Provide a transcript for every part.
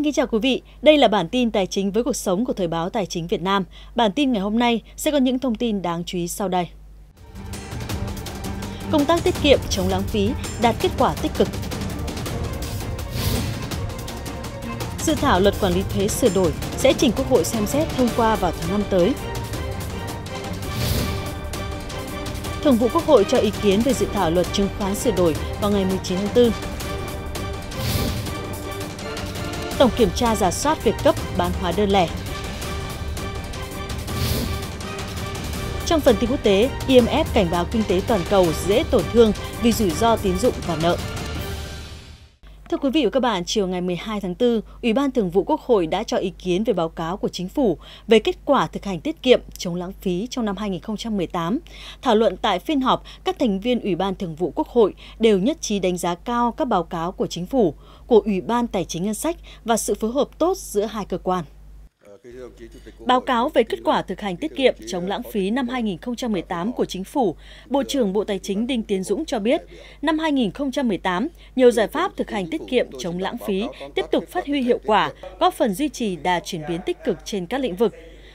Xin kính chào quý vị, đây là bản tin tài chính với cuộc sống của Thời báo Tài chính Việt Nam. Bản tin ngày hôm nay sẽ có những thông tin đáng chú ý sau đây. Công tác tiết kiệm chống lãng phí đạt kết quả tích cực. Dự thảo luật quản lý thuế sửa đổi sẽ trình Quốc hội xem xét thông qua vào tháng 5 tới. Thường vụ Quốc hội cho ý kiến về dự thảo luật chứng khoán sửa đổi vào ngày 19 tháng 4 tổng kiểm tra giả soát việc cấp bán hóa đơn lẻ. Trong phần tin quốc tế, IMF cảnh báo kinh tế toàn cầu dễ tổn thương vì rủi ro tín dụng và nợ. Thưa quý vị và các bạn, chiều ngày 12 tháng 4, Ủy ban Thường vụ Quốc hội đã cho ý kiến về báo cáo của Chính phủ về kết quả thực hành tiết kiệm chống lãng phí trong năm 2018. Thảo luận tại phiên họp, các thành viên Ủy ban Thường vụ Quốc hội đều nhất trí đánh giá cao các báo cáo của Chính phủ, của Ủy ban Tài chính Ngân sách và sự phối hợp tốt giữa hai cơ quan. Báo cáo về kết quả thực hành tiết kiệm chống lãng phí năm 2018 của Chính phủ, Bộ trưởng Bộ Tài chính Đinh Tiến Dũng cho biết, năm 2018, nhiều giải pháp thực hành tiết kiệm chống lãng phí tiếp tục phát huy hiệu quả, góp phần duy trì đà chuyển biến tích cực trên các lĩnh vực,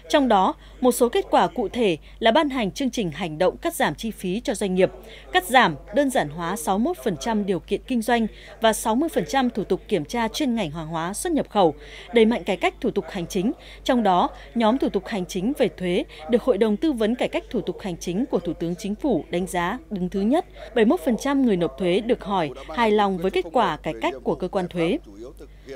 trong đó, một số kết quả cụ thể là ban hành chương trình hành động cắt giảm chi phí cho doanh nghiệp, cắt giảm đơn giản hóa 61% điều kiện kinh doanh và 60% thủ tục kiểm tra chuyên ngành hàng hóa xuất nhập khẩu, đẩy mạnh cải cách thủ tục hành chính. Trong đó, nhóm thủ tục hành chính về thuế được Hội đồng Tư vấn Cải cách thủ tục hành chính của Thủ tướng Chính phủ đánh giá đứng thứ nhất. 71% người nộp thuế được hỏi hài lòng với kết quả cải cách của cơ quan thuế.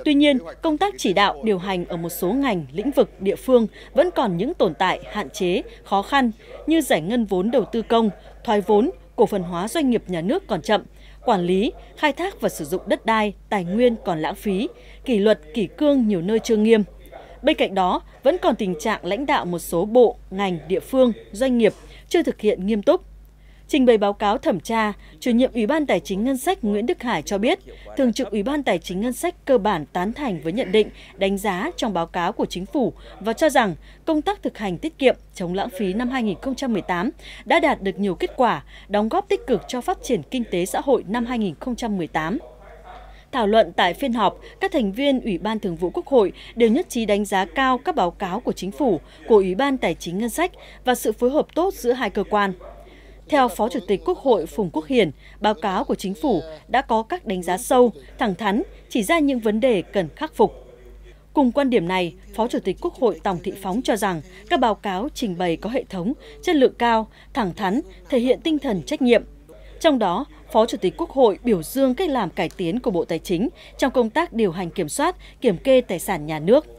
Tuy nhiên, công tác chỉ đạo điều hành ở một số ngành, lĩnh vực, địa phương vẫn còn còn những tồn tại, hạn chế, khó khăn như giải ngân vốn đầu tư công, thoái vốn, cổ phần hóa doanh nghiệp nhà nước còn chậm, quản lý, khai thác và sử dụng đất đai, tài nguyên còn lãng phí, kỷ luật, kỷ cương nhiều nơi chưa nghiêm. Bên cạnh đó, vẫn còn tình trạng lãnh đạo một số bộ, ngành, địa phương, doanh nghiệp chưa thực hiện nghiêm túc Trình bày báo cáo thẩm tra, chủ nhiệm Ủy ban Tài chính Ngân sách Nguyễn Đức Hải cho biết, Thường trực Ủy ban Tài chính Ngân sách cơ bản tán thành với nhận định, đánh giá trong báo cáo của chính phủ và cho rằng công tác thực hành tiết kiệm, chống lãng phí năm 2018 đã đạt được nhiều kết quả, đóng góp tích cực cho phát triển kinh tế xã hội năm 2018. Thảo luận tại phiên họp, các thành viên Ủy ban Thường vụ Quốc hội đều nhất trí đánh giá cao các báo cáo của chính phủ, của Ủy ban Tài chính Ngân sách và sự phối hợp tốt giữa hai cơ quan. Theo Phó Chủ tịch Quốc hội Phùng Quốc Hiền, báo cáo của chính phủ đã có các đánh giá sâu, thẳng thắn, chỉ ra những vấn đề cần khắc phục. Cùng quan điểm này, Phó Chủ tịch Quốc hội Tòng Thị Phóng cho rằng các báo cáo trình bày có hệ thống, chất lượng cao, thẳng thắn, thể hiện tinh thần trách nhiệm. Trong đó, Phó Chủ tịch Quốc hội biểu dương cách làm cải tiến của Bộ Tài chính trong công tác điều hành kiểm soát, kiểm kê tài sản nhà nước –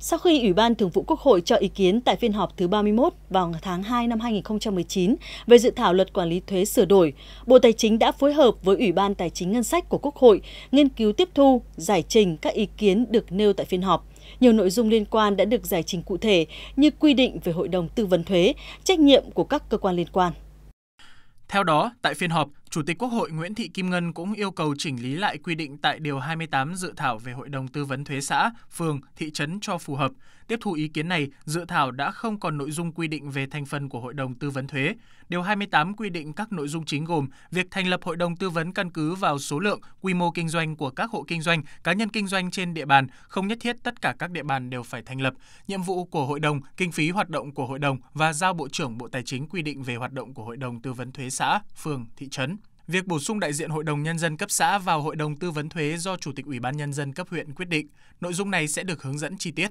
sau khi Ủy ban Thường vụ Quốc hội cho ý kiến tại phiên họp thứ 31 vào tháng 2 năm 2019 về dự thảo luật quản lý thuế sửa đổi, Bộ Tài chính đã phối hợp với Ủy ban Tài chính Ngân sách của Quốc hội nghiên cứu tiếp thu, giải trình các ý kiến được nêu tại phiên họp. Nhiều nội dung liên quan đã được giải trình cụ thể như quy định về Hội đồng Tư vấn Thuế, trách nhiệm của các cơ quan liên quan. Theo đó, tại phiên họp, Chủ tịch Quốc hội Nguyễn Thị Kim Ngân cũng yêu cầu chỉnh lý lại quy định tại Điều 28 dự thảo về Hội đồng Tư vấn Thuế xã, phường, thị trấn cho phù hợp. Tiếp thu ý kiến này, dự thảo đã không còn nội dung quy định về thành phần của Hội đồng Tư vấn Thuế. Điều 28 quy định các nội dung chính gồm việc thành lập Hội đồng Tư vấn căn cứ vào số lượng, quy mô kinh doanh của các hộ kinh doanh, cá nhân kinh doanh trên địa bàn, không nhất thiết tất cả các địa bàn đều phải thành lập, nhiệm vụ của Hội đồng, kinh phí hoạt động của Hội đồng và giao Bộ trưởng Bộ Tài chính quy định về hoạt động của Hội đồng Tư vấn Thuế xã, phường, thị trấn. Việc bổ sung đại diện Hội đồng Nhân dân cấp xã vào Hội đồng Tư vấn Thuế do Chủ tịch Ủy ban Nhân dân cấp huyện quyết định, nội dung này sẽ được hướng dẫn chi tiết.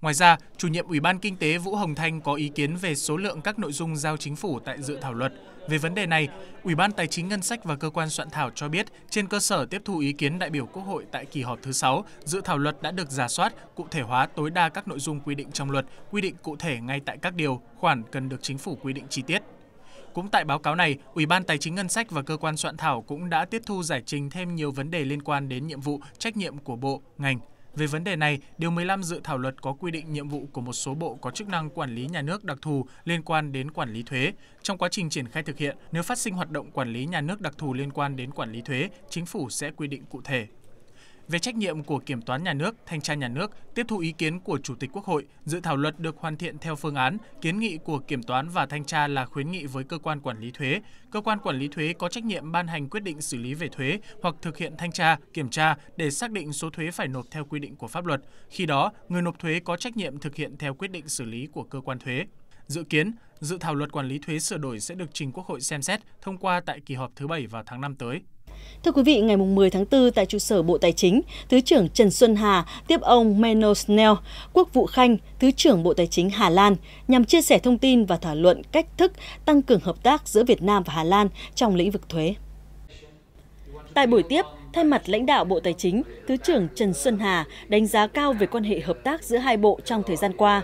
Ngoài ra, chủ nhiệm Ủy ban Kinh tế Vũ Hồng Thanh có ý kiến về số lượng các nội dung giao chính phủ tại dự thảo luật. Về vấn đề này, Ủy ban Tài chính Ngân sách và cơ quan soạn thảo cho biết trên cơ sở tiếp thu ý kiến đại biểu Quốc hội tại kỳ họp thứ sáu dự thảo luật đã được giả soát, cụ thể hóa tối đa các nội dung quy định trong luật, quy định cụ thể ngay tại các điều, khoản cần được chính phủ quy định chi tiết. Cũng tại báo cáo này, Ủy ban Tài chính Ngân sách và cơ quan soạn thảo cũng đã tiếp thu giải trình thêm nhiều vấn đề liên quan đến nhiệm vụ, trách nhiệm của bộ, ngành. Về vấn đề này, Điều 15 dự thảo luật có quy định nhiệm vụ của một số bộ có chức năng quản lý nhà nước đặc thù liên quan đến quản lý thuế. Trong quá trình triển khai thực hiện, nếu phát sinh hoạt động quản lý nhà nước đặc thù liên quan đến quản lý thuế, chính phủ sẽ quy định cụ thể. Về trách nhiệm của Kiểm toán Nhà nước, Thanh tra Nhà nước, tiếp thu ý kiến của Chủ tịch Quốc hội, dự thảo luật được hoàn thiện theo phương án, kiến nghị của Kiểm toán và Thanh tra là khuyến nghị với cơ quan quản lý thuế. Cơ quan quản lý thuế có trách nhiệm ban hành quyết định xử lý về thuế hoặc thực hiện thanh tra, kiểm tra để xác định số thuế phải nộp theo quy định của pháp luật. Khi đó, người nộp thuế có trách nhiệm thực hiện theo quyết định xử lý của cơ quan thuế. Dự kiến, dự thảo luật quản lý thuế sửa đổi sẽ được trình Quốc hội xem xét thông qua tại kỳ họp thứ 7 vào tháng 5 tới. Thưa quý vị, ngày 10 tháng 4 tại trụ sở Bộ Tài chính, Thứ trưởng Trần Xuân Hà tiếp ông Menno Snell, Quốc vụ Khanh, Thứ trưởng Bộ Tài chính Hà Lan, nhằm chia sẻ thông tin và thảo luận cách thức tăng cường hợp tác giữa Việt Nam và Hà Lan trong lĩnh vực thuế. Tại buổi tiếp, thay mặt lãnh đạo Bộ Tài chính, Thứ trưởng Trần Xuân Hà đánh giá cao về quan hệ hợp tác giữa hai bộ trong thời gian qua.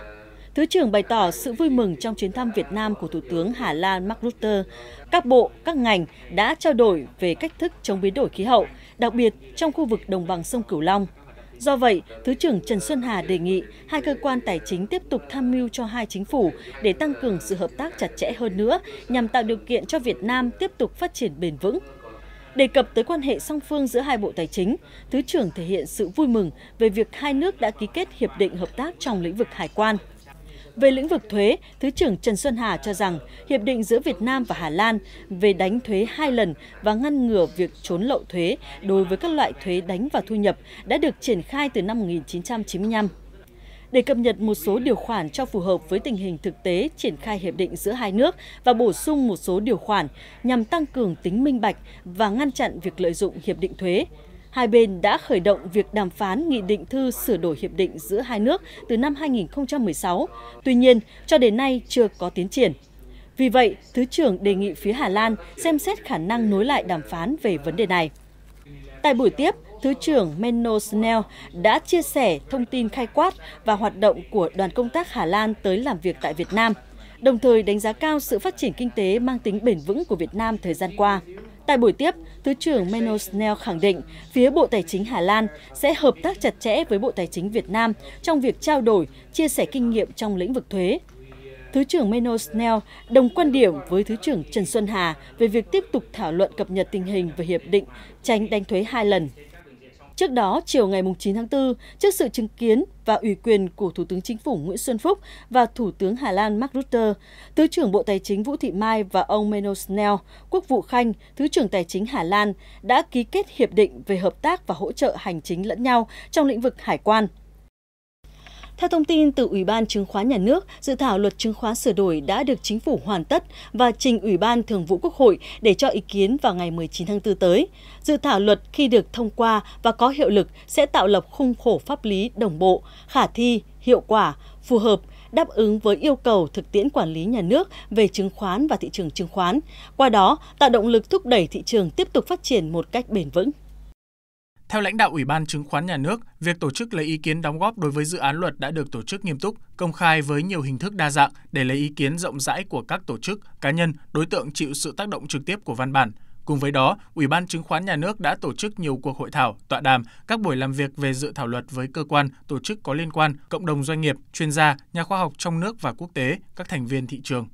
Thứ trưởng bày tỏ sự vui mừng trong chuyến thăm Việt Nam của Thủ tướng Hà Lan Mark Rutte. Các bộ, các ngành đã trao đổi về cách thức chống biến đổi khí hậu, đặc biệt trong khu vực đồng bằng sông Cửu Long. Do vậy, Thứ trưởng Trần Xuân Hà đề nghị hai cơ quan tài chính tiếp tục tham mưu cho hai chính phủ để tăng cường sự hợp tác chặt chẽ hơn nữa nhằm tạo điều kiện cho Việt Nam tiếp tục phát triển bền vững. Đề cập tới quan hệ song phương giữa hai Bộ Tài chính, Thứ trưởng thể hiện sự vui mừng về việc hai nước đã ký kết Hiệp định Hợp tác trong lĩnh vực hải quan. Về lĩnh vực thuế, Thứ trưởng Trần Xuân Hà cho rằng hiệp định giữa Việt Nam và Hà Lan về đánh thuế hai lần và ngăn ngừa việc trốn lậu thuế đối với các loại thuế đánh vào thu nhập đã được triển khai từ năm 1995 để cập nhật một số điều khoản cho phù hợp với tình hình thực tế triển khai hiệp định giữa hai nước và bổ sung một số điều khoản nhằm tăng cường tính minh bạch và ngăn chặn việc lợi dụng hiệp định thuế hai bên đã khởi động việc đàm phán nghị định thư sửa đổi hiệp định giữa hai nước từ năm 2016. Tuy nhiên, cho đến nay chưa có tiến triển. Vì vậy, Thứ trưởng đề nghị phía Hà Lan xem xét khả năng nối lại đàm phán về vấn đề này. Tại buổi tiếp, Thứ trưởng Menno Snell đã chia sẻ thông tin khai quát và hoạt động của đoàn công tác Hà Lan tới làm việc tại Việt Nam, đồng thời đánh giá cao sự phát triển kinh tế mang tính bền vững của Việt Nam thời gian qua. Tại buổi tiếp, Thứ trưởng Menno Snell khẳng định phía Bộ Tài chính Hà Lan sẽ hợp tác chặt chẽ với Bộ Tài chính Việt Nam trong việc trao đổi, chia sẻ kinh nghiệm trong lĩnh vực thuế. Thứ trưởng Menno Snell đồng quan điểm với Thứ trưởng Trần Xuân Hà về việc tiếp tục thảo luận cập nhật tình hình về hiệp định tránh đánh thuế hai lần Trước đó, chiều ngày 9 tháng 4, trước sự chứng kiến và ủy quyền của Thủ tướng Chính phủ Nguyễn Xuân Phúc và Thủ tướng Hà Lan Mark Rutte, Thứ trưởng Bộ Tài chính Vũ Thị Mai và ông Menno Snell, Quốc vụ Khanh, Thứ trưởng Tài chính Hà Lan đã ký kết hiệp định về hợp tác và hỗ trợ hành chính lẫn nhau trong lĩnh vực hải quan. Theo thông tin từ Ủy ban Chứng khoán Nhà nước, dự thảo luật chứng khoán sửa đổi đã được chính phủ hoàn tất và trình Ủy ban Thường vụ Quốc hội để cho ý kiến vào ngày 19 tháng 4 tới. Dự thảo luật khi được thông qua và có hiệu lực sẽ tạo lập khung khổ pháp lý đồng bộ, khả thi, hiệu quả, phù hợp đáp ứng với yêu cầu thực tiễn quản lý nhà nước về chứng khoán và thị trường chứng khoán, qua đó tạo động lực thúc đẩy thị trường tiếp tục phát triển một cách bền vững. Theo lãnh đạo Ủy ban Chứng khoán Nhà nước, việc tổ chức lấy ý kiến đóng góp đối với dự án luật đã được tổ chức nghiêm túc, công khai với nhiều hình thức đa dạng để lấy ý kiến rộng rãi của các tổ chức, cá nhân, đối tượng chịu sự tác động trực tiếp của văn bản. Cùng với đó, Ủy ban Chứng khoán Nhà nước đã tổ chức nhiều cuộc hội thảo, tọa đàm, các buổi làm việc về dự thảo luật với cơ quan, tổ chức có liên quan, cộng đồng doanh nghiệp, chuyên gia, nhà khoa học trong nước và quốc tế, các thành viên thị trường.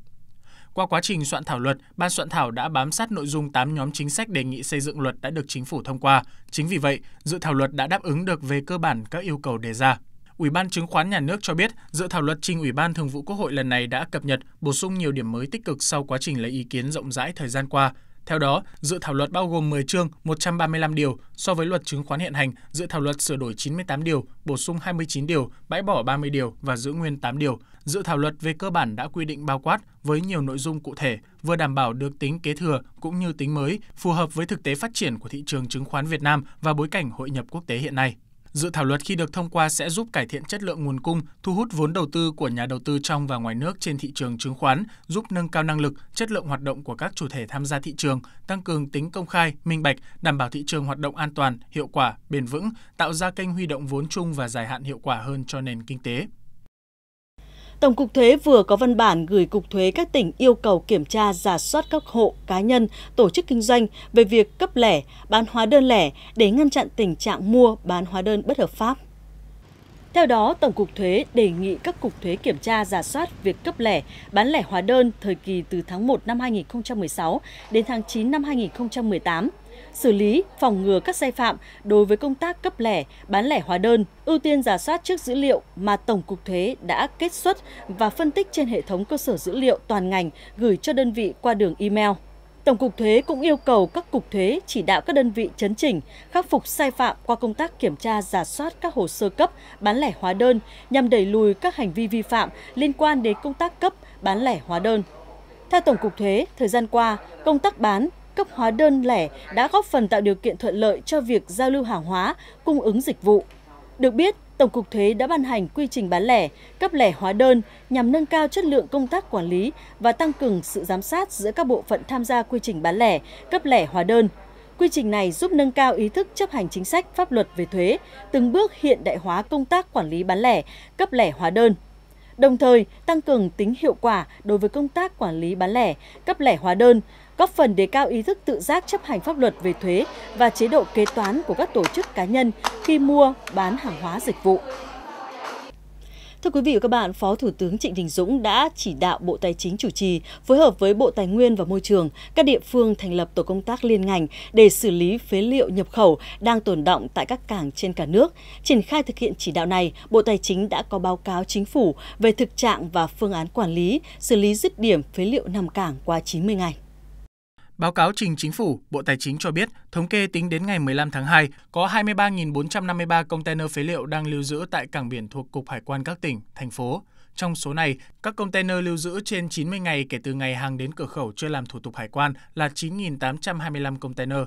Qua quá trình soạn thảo luật, ban soạn thảo đã bám sát nội dung 8 nhóm chính sách đề nghị xây dựng luật đã được chính phủ thông qua. Chính vì vậy, dự thảo luật đã đáp ứng được về cơ bản các yêu cầu đề ra. Ủy ban Chứng khoán Nhà nước cho biết, dự thảo luật trình Ủy ban Thường vụ Quốc hội lần này đã cập nhật, bổ sung nhiều điểm mới tích cực sau quá trình lấy ý kiến rộng rãi thời gian qua. Theo đó, dự thảo luật bao gồm 10 chương, 135 điều so với luật chứng khoán hiện hành, dự thảo luật sửa đổi 98 điều, bổ sung 29 điều, bãi bỏ 30 điều và giữ nguyên 8 điều. Dự thảo luật về cơ bản đã quy định bao quát với nhiều nội dung cụ thể, vừa đảm bảo được tính kế thừa cũng như tính mới, phù hợp với thực tế phát triển của thị trường chứng khoán Việt Nam và bối cảnh hội nhập quốc tế hiện nay. Dự thảo luật khi được thông qua sẽ giúp cải thiện chất lượng nguồn cung, thu hút vốn đầu tư của nhà đầu tư trong và ngoài nước trên thị trường chứng khoán, giúp nâng cao năng lực, chất lượng hoạt động của các chủ thể tham gia thị trường, tăng cường tính công khai, minh bạch, đảm bảo thị trường hoạt động an toàn, hiệu quả, bền vững, tạo ra kênh huy động vốn chung và dài hạn hiệu quả hơn cho nền kinh tế. Tổng cục Thuế vừa có văn bản gửi Cục Thuế các tỉnh yêu cầu kiểm tra giả soát các hộ cá nhân, tổ chức kinh doanh về việc cấp lẻ, bán hóa đơn lẻ để ngăn chặn tình trạng mua bán hóa đơn bất hợp pháp. Theo đó, Tổng cục Thuế đề nghị các cục thuế kiểm tra giả soát việc cấp lẻ, bán lẻ hóa đơn thời kỳ từ tháng 1 năm 2016 đến tháng 9 năm 2018 xử lý, phòng ngừa các sai phạm đối với công tác cấp lẻ, bán lẻ hóa đơn, ưu tiên giả soát trước dữ liệu mà Tổng cục Thuế đã kết xuất và phân tích trên hệ thống cơ sở dữ liệu toàn ngành gửi cho đơn vị qua đường email. Tổng cục thuế cũng yêu cầu các cục thuế chỉ đạo các đơn vị chấn chỉnh, khắc phục sai phạm qua công tác kiểm tra giả soát các hồ sơ cấp, bán lẻ hóa đơn nhằm đẩy lùi các hành vi vi phạm liên quan đến công tác cấp, bán lẻ hóa đơn. Theo Tổng cục thuế, thời gian qua, công tác bán, cấp hóa đơn lẻ đã góp phần tạo điều kiện thuận lợi cho việc giao lưu hàng hóa, cung ứng dịch vụ. Được biết, Tổng cục Thuế đã ban hành quy trình bán lẻ, cấp lẻ hóa đơn nhằm nâng cao chất lượng công tác quản lý và tăng cường sự giám sát giữa các bộ phận tham gia quy trình bán lẻ, cấp lẻ hóa đơn. Quy trình này giúp nâng cao ý thức chấp hành chính sách pháp luật về thuế, từng bước hiện đại hóa công tác quản lý bán lẻ, cấp lẻ hóa đơn đồng thời tăng cường tính hiệu quả đối với công tác quản lý bán lẻ, cấp lẻ hóa đơn, góp phần đề cao ý thức tự giác chấp hành pháp luật về thuế và chế độ kế toán của các tổ chức cá nhân khi mua, bán hàng hóa dịch vụ. Thưa quý vị và các bạn, Phó Thủ tướng Trịnh Đình Dũng đã chỉ đạo Bộ Tài chính chủ trì, phối hợp với Bộ Tài nguyên và Môi trường, các địa phương thành lập tổ công tác liên ngành để xử lý phế liệu nhập khẩu đang tồn động tại các cảng trên cả nước. Triển khai thực hiện chỉ đạo này, Bộ Tài chính đã có báo cáo chính phủ về thực trạng và phương án quản lý, xử lý dứt điểm phế liệu nằm cảng qua 90 ngày. Báo cáo trình Chính phủ, Bộ Tài chính cho biết, thống kê tính đến ngày 15 tháng 2, có 23.453 container phế liệu đang lưu giữ tại cảng biển thuộc Cục Hải quan các tỉnh, thành phố. Trong số này, các container lưu giữ trên 90 ngày kể từ ngày hàng đến cửa khẩu chưa làm thủ tục hải quan là 9.825 container.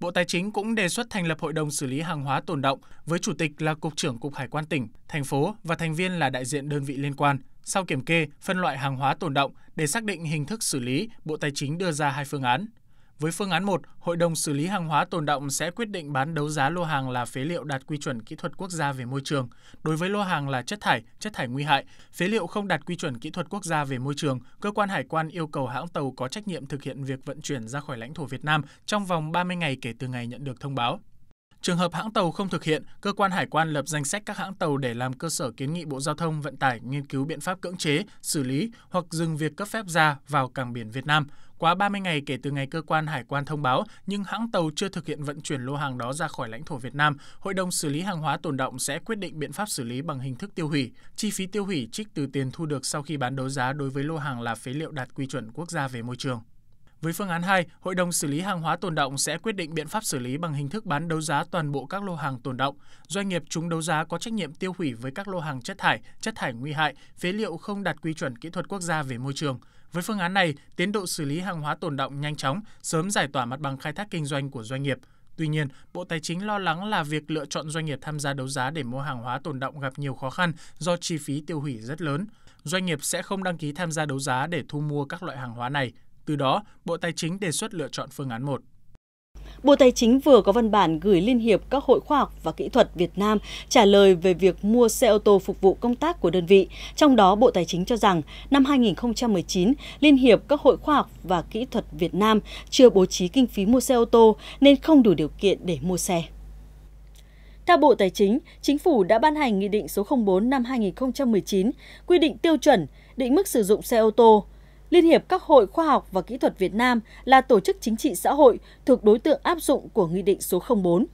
Bộ Tài chính cũng đề xuất thành lập Hội đồng xử lý hàng hóa tồn động với chủ tịch là cục trưởng cục hải quan tỉnh, thành phố và thành viên là đại diện đơn vị liên quan. Sau kiểm kê, phân loại hàng hóa tồn động để xác định hình thức xử lý, Bộ Tài chính đưa ra hai phương án. Với phương án 1, Hội đồng xử lý hàng hóa tồn động sẽ quyết định bán đấu giá lô hàng là phế liệu đạt quy chuẩn kỹ thuật quốc gia về môi trường. Đối với lô hàng là chất thải, chất thải nguy hại, phế liệu không đạt quy chuẩn kỹ thuật quốc gia về môi trường, cơ quan hải quan yêu cầu hãng tàu có trách nhiệm thực hiện việc vận chuyển ra khỏi lãnh thổ Việt Nam trong vòng 30 ngày kể từ ngày nhận được thông báo. Trường hợp hãng tàu không thực hiện, cơ quan hải quan lập danh sách các hãng tàu để làm cơ sở kiến nghị Bộ Giao thông Vận tải nghiên cứu biện pháp cưỡng chế, xử lý hoặc dừng việc cấp phép ra vào cảng biển Việt Nam. Quá 30 ngày kể từ ngày cơ quan hải quan thông báo nhưng hãng tàu chưa thực hiện vận chuyển lô hàng đó ra khỏi lãnh thổ Việt Nam, Hội đồng xử lý hàng hóa tồn động sẽ quyết định biện pháp xử lý bằng hình thức tiêu hủy. Chi phí tiêu hủy trích từ tiền thu được sau khi bán đấu giá đối với lô hàng là phế liệu đạt quy chuẩn quốc gia về môi trường. Với phương án 2, Hội đồng xử lý hàng hóa tồn động sẽ quyết định biện pháp xử lý bằng hình thức bán đấu giá toàn bộ các lô hàng tồn động. Doanh nghiệp chúng đấu giá có trách nhiệm tiêu hủy với các lô hàng chất thải, chất thải nguy hại, phế liệu không đạt quy chuẩn kỹ thuật quốc gia về môi trường. Với phương án này, tiến độ xử lý hàng hóa tồn động nhanh chóng, sớm giải tỏa mặt bằng khai thác kinh doanh của doanh nghiệp. Tuy nhiên, Bộ Tài chính lo lắng là việc lựa chọn doanh nghiệp tham gia đấu giá để mua hàng hóa tồn động gặp nhiều khó khăn do chi phí tiêu hủy rất lớn. Doanh nghiệp sẽ không đăng ký tham gia đấu giá để thu mua các loại hàng hóa này. Từ đó, Bộ Tài chính đề xuất lựa chọn phương án 1. Bộ Tài chính vừa có văn bản gửi Liên hiệp các hội khoa học và kỹ thuật Việt Nam trả lời về việc mua xe ô tô phục vụ công tác của đơn vị. Trong đó, Bộ Tài chính cho rằng năm 2019, Liên hiệp các hội khoa học và kỹ thuật Việt Nam chưa bố trí kinh phí mua xe ô tô nên không đủ điều kiện để mua xe. Theo Bộ Tài chính, Chính phủ đã ban hành Nghị định số 04 năm 2019 quy định tiêu chuẩn, định mức sử dụng xe ô tô, Liên hiệp các hội khoa học và kỹ thuật Việt Nam là tổ chức chính trị xã hội thuộc đối tượng áp dụng của Nghị định số 04.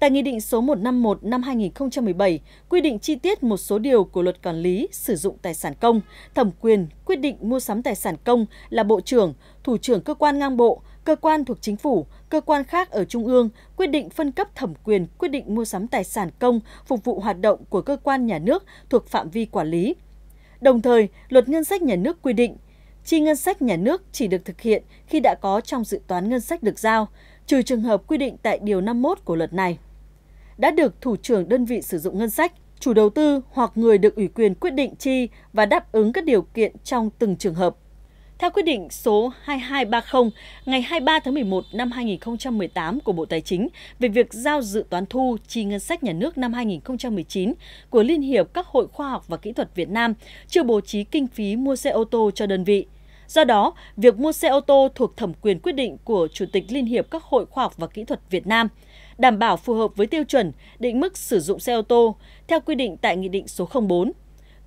Tại Nghị định số 151 năm 2017 quy định chi tiết một số điều của luật quản lý sử dụng tài sản công, thẩm quyền quyết định mua sắm tài sản công là Bộ trưởng, Thủ trưởng cơ quan ngang bộ, cơ quan thuộc chính phủ, cơ quan khác ở trung ương quyết định phân cấp thẩm quyền quyết định mua sắm tài sản công phục vụ hoạt động của cơ quan nhà nước thuộc phạm vi quản lý. Đồng thời, luật ngân sách nhà nước quy định chi ngân sách nhà nước chỉ được thực hiện khi đã có trong dự toán ngân sách được giao, trừ trường hợp quy định tại Điều 51 của luật này. Đã được thủ trưởng đơn vị sử dụng ngân sách, chủ đầu tư hoặc người được ủy quyền quyết định chi và đáp ứng các điều kiện trong từng trường hợp. Theo quyết định số 2230 ngày 23 tháng 11 năm 2018 của Bộ Tài chính về việc giao dự toán thu chi ngân sách nhà nước năm 2019 của Liên hiệp các hội khoa học và kỹ thuật Việt Nam chưa bố trí kinh phí mua xe ô tô cho đơn vị. Do đó, việc mua xe ô tô thuộc thẩm quyền quyết định của Chủ tịch Liên hiệp các hội khoa học và kỹ thuật Việt Nam, đảm bảo phù hợp với tiêu chuẩn định mức sử dụng xe ô tô theo quy định tại Nghị định số 04.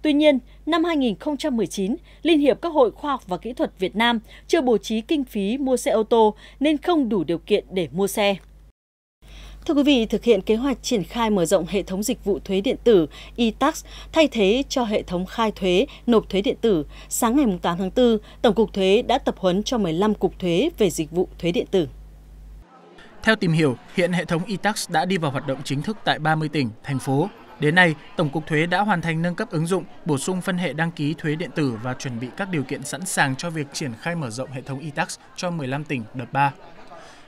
Tuy nhiên, năm 2019, Liên hiệp các hội khoa học và kỹ thuật Việt Nam chưa bố trí kinh phí mua xe ô tô nên không đủ điều kiện để mua xe. Thưa quý vị, thực hiện kế hoạch triển khai mở rộng hệ thống dịch vụ thuế điện tử e-tax thay thế cho hệ thống khai thuế, nộp thuế điện tử, sáng ngày 8 tháng 4, Tổng cục Thuế đã tập huấn cho 15 cục thuế về dịch vụ thuế điện tử. Theo tìm hiểu, hiện hệ thống e-tax đã đi vào hoạt động chính thức tại 30 tỉnh, thành phố. Đến nay, Tổng cục Thuế đã hoàn thành nâng cấp ứng dụng, bổ sung phân hệ đăng ký thuế điện tử và chuẩn bị các điều kiện sẵn sàng cho việc triển khai mở rộng hệ thống e-tax cho 15 tỉnh đợt 3.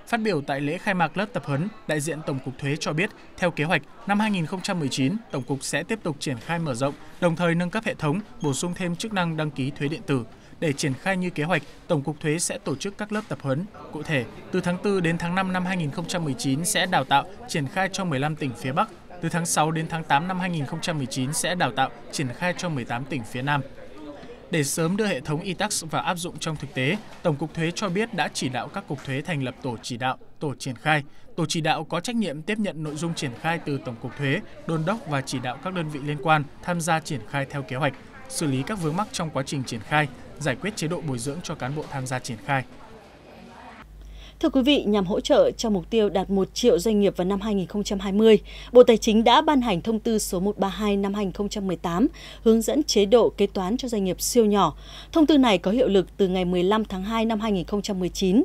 Phát biểu tại lễ khai mạc lớp tập huấn, đại diện Tổng cục Thuế cho biết, theo kế hoạch, năm 2019, Tổng cục sẽ tiếp tục triển khai mở rộng, đồng thời nâng cấp hệ thống, bổ sung thêm chức năng đăng ký thuế điện tử. Để triển khai như kế hoạch, Tổng cục Thuế sẽ tổ chức các lớp tập huấn. Cụ thể, từ tháng 4 đến tháng 5 năm 2019 sẽ đào tạo, triển khai cho 15 tỉnh phía Bắc. Từ tháng 6 đến tháng 8 năm 2019 sẽ đào tạo, triển khai cho 18 tỉnh phía Nam. Để sớm đưa hệ thống Etax vào áp dụng trong thực tế, Tổng cục Thuế cho biết đã chỉ đạo các cục thuế thành lập tổ chỉ đạo, tổ triển khai. Tổ chỉ đạo có trách nhiệm tiếp nhận nội dung triển khai từ Tổng cục Thuế, đôn đốc và chỉ đạo các đơn vị liên quan tham gia triển khai theo kế hoạch, xử lý các vướng mắc trong quá trình triển khai, giải quyết chế độ bồi dưỡng cho cán bộ tham gia triển khai. Thưa quý vị, nhằm hỗ trợ cho mục tiêu đạt 1 triệu doanh nghiệp vào năm 2020, Bộ Tài chính đã ban hành thông tư số 132 năm 2018 hướng dẫn chế độ kế toán cho doanh nghiệp siêu nhỏ. Thông tư này có hiệu lực từ ngày 15 tháng 2 năm 2019.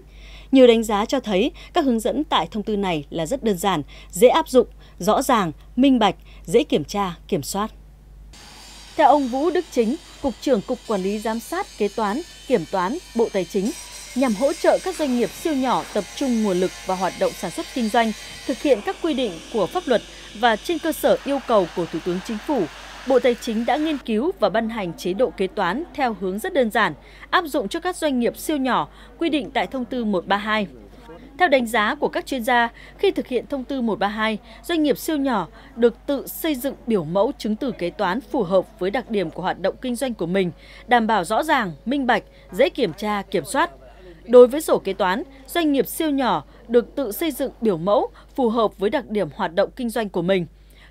Nhiều đánh giá cho thấy các hướng dẫn tại thông tư này là rất đơn giản, dễ áp dụng, rõ ràng, minh bạch, dễ kiểm tra, kiểm soát. Theo ông Vũ Đức Chính, Cục trưởng Cục Quản lý Giám sát Kế toán, Kiểm toán, Bộ Tài chính, nhằm hỗ trợ các doanh nghiệp siêu nhỏ tập trung nguồn lực và hoạt động sản xuất kinh doanh, thực hiện các quy định của pháp luật và trên cơ sở yêu cầu của Thủ tướng Chính phủ. Bộ Tài chính đã nghiên cứu và ban hành chế độ kế toán theo hướng rất đơn giản, áp dụng cho các doanh nghiệp siêu nhỏ quy định tại Thông tư 132. Theo đánh giá của các chuyên gia, khi thực hiện thông tư 132, doanh nghiệp siêu nhỏ được tự xây dựng biểu mẫu chứng từ kế toán phù hợp với đặc điểm của hoạt động kinh doanh của mình, đảm bảo rõ ràng, minh bạch, dễ kiểm tra, kiểm soát. Đối với sổ kế toán, doanh nghiệp siêu nhỏ được tự xây dựng biểu mẫu phù hợp với đặc điểm hoạt động kinh doanh của mình.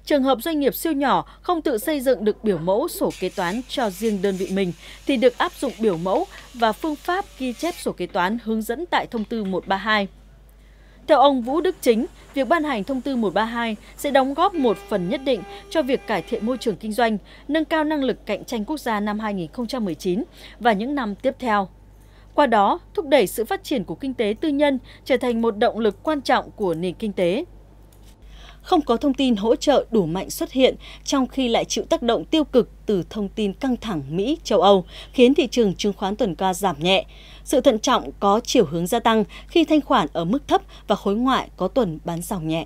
Trường hợp doanh nghiệp siêu nhỏ không tự xây dựng được biểu mẫu sổ kế toán cho riêng đơn vị mình thì được áp dụng biểu mẫu và phương pháp ghi chép sổ kế toán hướng dẫn tại thông tư 132. Theo ông Vũ Đức Chính, việc ban hành thông tư 132 sẽ đóng góp một phần nhất định cho việc cải thiện môi trường kinh doanh, nâng cao năng lực cạnh tranh quốc gia năm 2019 và những năm tiếp theo qua đó thúc đẩy sự phát triển của kinh tế tư nhân trở thành một động lực quan trọng của nền kinh tế. Không có thông tin hỗ trợ đủ mạnh xuất hiện trong khi lại chịu tác động tiêu cực từ thông tin căng thẳng Mỹ, châu Âu, khiến thị trường chứng khoán tuần qua giảm nhẹ. Sự thận trọng có chiều hướng gia tăng khi thanh khoản ở mức thấp và khối ngoại có tuần bán dòng nhẹ.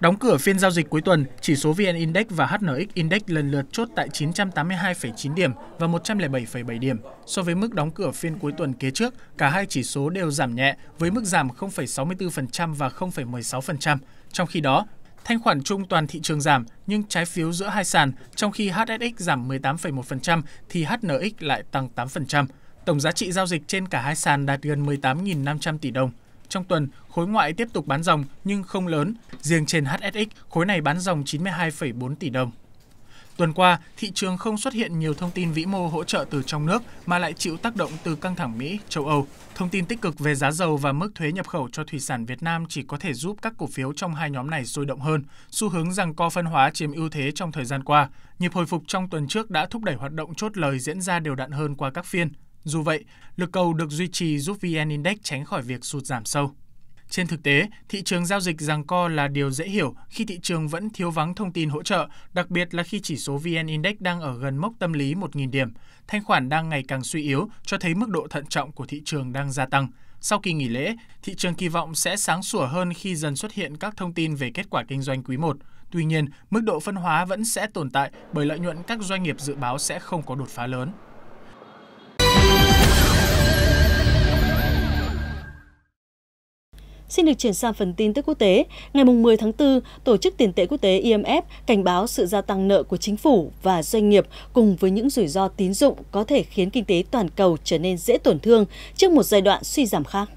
Đóng cửa phiên giao dịch cuối tuần, chỉ số VN Index và HNX Index lần lượt chốt tại 982,9 điểm và 107,7 điểm. So với mức đóng cửa phiên cuối tuần kế trước, cả hai chỉ số đều giảm nhẹ với mức giảm 0,64% và 0,16%. Trong khi đó, thanh khoản chung toàn thị trường giảm nhưng trái phiếu giữa hai sàn, trong khi HSX giảm 18,1% thì HNX lại tăng 8%. Tổng giá trị giao dịch trên cả hai sàn đạt gần 18.500 tỷ đồng. Trong tuần, khối ngoại tiếp tục bán dòng nhưng không lớn, riêng trên HSX, khối này bán dòng 92,4 tỷ đồng. Tuần qua, thị trường không xuất hiện nhiều thông tin vĩ mô hỗ trợ từ trong nước mà lại chịu tác động từ căng thẳng Mỹ, châu Âu. Thông tin tích cực về giá dầu và mức thuế nhập khẩu cho thủy sản Việt Nam chỉ có thể giúp các cổ phiếu trong hai nhóm này sôi động hơn. Xu hướng rằng co phân hóa chiếm ưu thế trong thời gian qua. Nhịp hồi phục trong tuần trước đã thúc đẩy hoạt động chốt lời diễn ra đều đặn hơn qua các phiên. Dù vậy, lực cầu được duy trì giúp VN Index tránh khỏi việc sụt giảm sâu. Trên thực tế, thị trường giao dịch rằng co là điều dễ hiểu khi thị trường vẫn thiếu vắng thông tin hỗ trợ, đặc biệt là khi chỉ số VN Index đang ở gần mốc tâm lý 1.000 điểm. Thanh khoản đang ngày càng suy yếu, cho thấy mức độ thận trọng của thị trường đang gia tăng. Sau kỳ nghỉ lễ, thị trường kỳ vọng sẽ sáng sủa hơn khi dần xuất hiện các thông tin về kết quả kinh doanh quý 1. Tuy nhiên, mức độ phân hóa vẫn sẽ tồn tại bởi lợi nhuận các doanh nghiệp dự báo sẽ không có đột phá lớn. Xin được chuyển sang phần tin tức quốc tế. Ngày 10 tháng 4, Tổ chức Tiền tệ Quốc tế IMF cảnh báo sự gia tăng nợ của chính phủ và doanh nghiệp cùng với những rủi ro tín dụng có thể khiến kinh tế toàn cầu trở nên dễ tổn thương trước một giai đoạn suy giảm khác.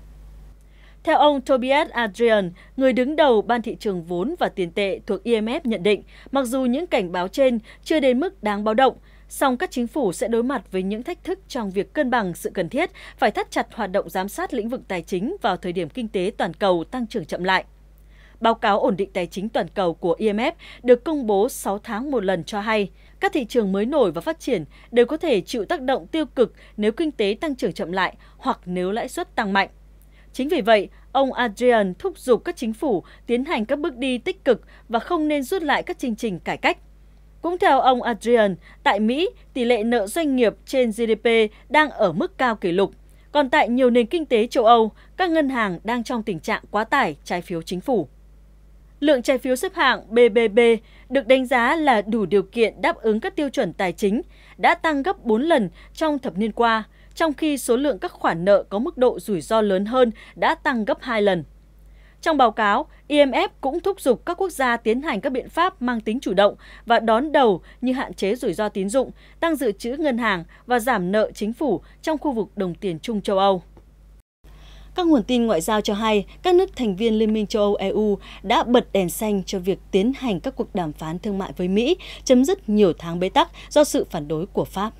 Theo ông Tobias Adrian, người đứng đầu Ban thị trường vốn và tiền tệ thuộc IMF nhận định, mặc dù những cảnh báo trên chưa đến mức đáng báo động, song các chính phủ sẽ đối mặt với những thách thức trong việc cân bằng sự cần thiết phải thắt chặt hoạt động giám sát lĩnh vực tài chính vào thời điểm kinh tế toàn cầu tăng trưởng chậm lại. Báo cáo ổn định tài chính toàn cầu của IMF được công bố 6 tháng một lần cho hay, các thị trường mới nổi và phát triển đều có thể chịu tác động tiêu cực nếu kinh tế tăng trưởng chậm lại hoặc nếu lãi suất tăng mạnh. Chính vì vậy, ông Adrian thúc giục các chính phủ tiến hành các bước đi tích cực và không nên rút lại các chương trình cải cách. Cũng theo ông Adrian, tại Mỹ, tỷ lệ nợ doanh nghiệp trên GDP đang ở mức cao kỷ lục. Còn tại nhiều nền kinh tế châu Âu, các ngân hàng đang trong tình trạng quá tải trái phiếu chính phủ. Lượng trái phiếu xếp hạng BBB được đánh giá là đủ điều kiện đáp ứng các tiêu chuẩn tài chính, đã tăng gấp 4 lần trong thập niên qua, trong khi số lượng các khoản nợ có mức độ rủi ro lớn hơn đã tăng gấp 2 lần. Trong báo cáo, IMF cũng thúc giục các quốc gia tiến hành các biện pháp mang tính chủ động và đón đầu như hạn chế rủi ro tín dụng, tăng dự trữ ngân hàng và giảm nợ chính phủ trong khu vực đồng tiền chung châu Âu. Các nguồn tin ngoại giao cho hay, các nước thành viên Liên minh châu Âu EU đã bật đèn xanh cho việc tiến hành các cuộc đàm phán thương mại với Mỹ, chấm dứt nhiều tháng bế tắc do sự phản đối của Pháp.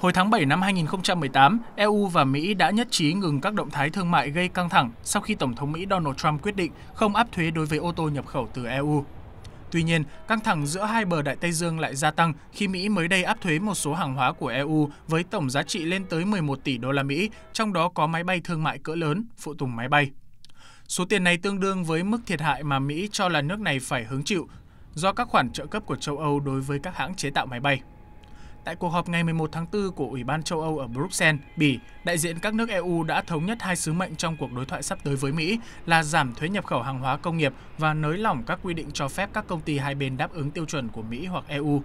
Hồi tháng 7 năm 2018, EU và Mỹ đã nhất trí ngừng các động thái thương mại gây căng thẳng sau khi Tổng thống Mỹ Donald Trump quyết định không áp thuế đối với ô tô nhập khẩu từ EU. Tuy nhiên, căng thẳng giữa hai bờ Đại Tây Dương lại gia tăng khi Mỹ mới đây áp thuế một số hàng hóa của EU với tổng giá trị lên tới 11 tỷ đô la Mỹ, trong đó có máy bay thương mại cỡ lớn, phụ tùng máy bay. Số tiền này tương đương với mức thiệt hại mà Mỹ cho là nước này phải hứng chịu do các khoản trợ cấp của châu Âu đối với các hãng chế tạo máy bay. Tại cuộc họp ngày 11 tháng 4 của Ủy ban châu Âu ở Bruxelles, Bỉ, đại diện các nước EU đã thống nhất hai sứ mệnh trong cuộc đối thoại sắp tới với Mỹ là giảm thuế nhập khẩu hàng hóa công nghiệp và nới lỏng các quy định cho phép các công ty hai bên đáp ứng tiêu chuẩn của Mỹ hoặc EU.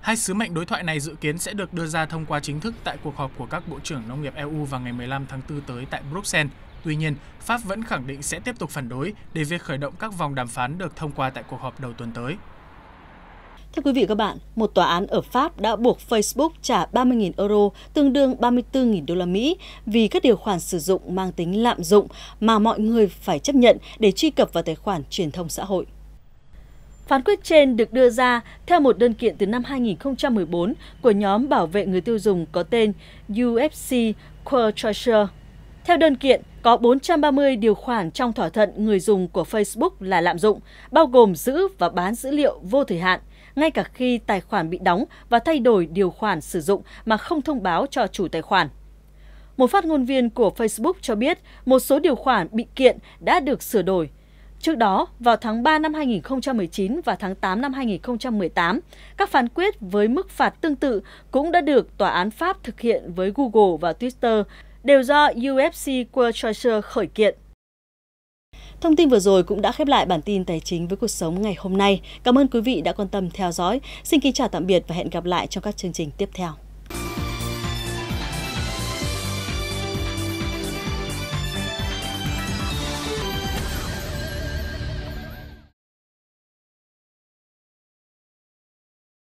Hai sứ mệnh đối thoại này dự kiến sẽ được đưa ra thông qua chính thức tại cuộc họp của các bộ trưởng nông nghiệp EU vào ngày 15 tháng 4 tới tại Bruxelles. Tuy nhiên, Pháp vẫn khẳng định sẽ tiếp tục phản đối để việc khởi động các vòng đàm phán được thông qua tại cuộc họp đầu tuần tới. Thưa quý vị và các bạn, một tòa án ở Pháp đã buộc Facebook trả 30.000 euro, tương đương 34.000 đô la Mỹ vì các điều khoản sử dụng mang tính lạm dụng mà mọi người phải chấp nhận để truy cập vào tài khoản truyền thông xã hội. Phán quyết trên được đưa ra theo một đơn kiện từ năm 2014 của nhóm bảo vệ người tiêu dùng có tên UFC Quadrature. Theo đơn kiện, có 430 điều khoản trong thỏa thuận người dùng của Facebook là lạm dụng, bao gồm giữ và bán dữ liệu vô thời hạn – ngay cả khi tài khoản bị đóng và thay đổi điều khoản sử dụng mà không thông báo cho chủ tài khoản. Một phát ngôn viên của Facebook cho biết một số điều khoản bị kiện đã được sửa đổi. Trước đó, vào tháng 3 năm 2019 và tháng 8 năm 2018, các phán quyết với mức phạt tương tự cũng đã được Tòa án Pháp thực hiện với Google và Twitter, đều do UFC World Treasure khởi kiện. Thông tin vừa rồi cũng đã khép lại bản tin tài chính với cuộc sống ngày hôm nay. Cảm ơn quý vị đã quan tâm theo dõi. Xin kính chào tạm biệt và hẹn gặp lại trong các chương trình tiếp theo.